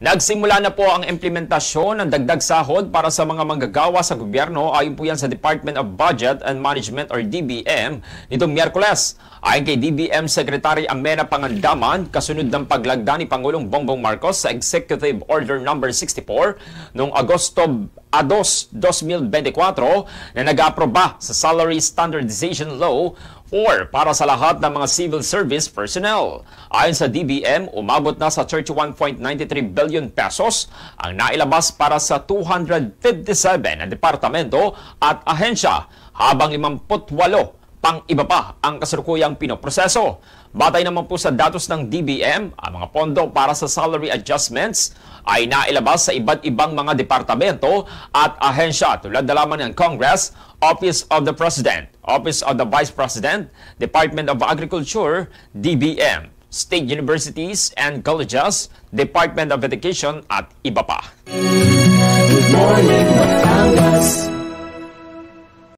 Nagsimula na po ang implementasyon ng dagdag sahod para sa mga manggagawa sa gobyerno ayon po yan sa Department of Budget and Management or DBM nitong Miyerkules. Ayon kay DBM Secretary Amena Pangandaman, kasunod ng paglagda ni Pangulong Bongbong Marcos sa Executive Order No. 64 noong Agosto a Ados 2024 na nag-aproba sa Salary Standardization Law or para sa lahat ng mga civil service personnel. Ayon sa DBM, umabot na sa 31.93 billion pesos ang nailabas para sa 257 na departamento at ahensya habang 58 pang iba pa ang kasalukuyang pinoproseso. Batay naman po sa datos ng DBM, ang mga pondo para sa salary adjustments ay nailabas sa iba't ibang mga departamento at ahensya tulad na lamang ng Congress, Office of the President, Office of the Vice President, Department of Agriculture, DBM, State Universities and Colleges, Department of Education at iba pa.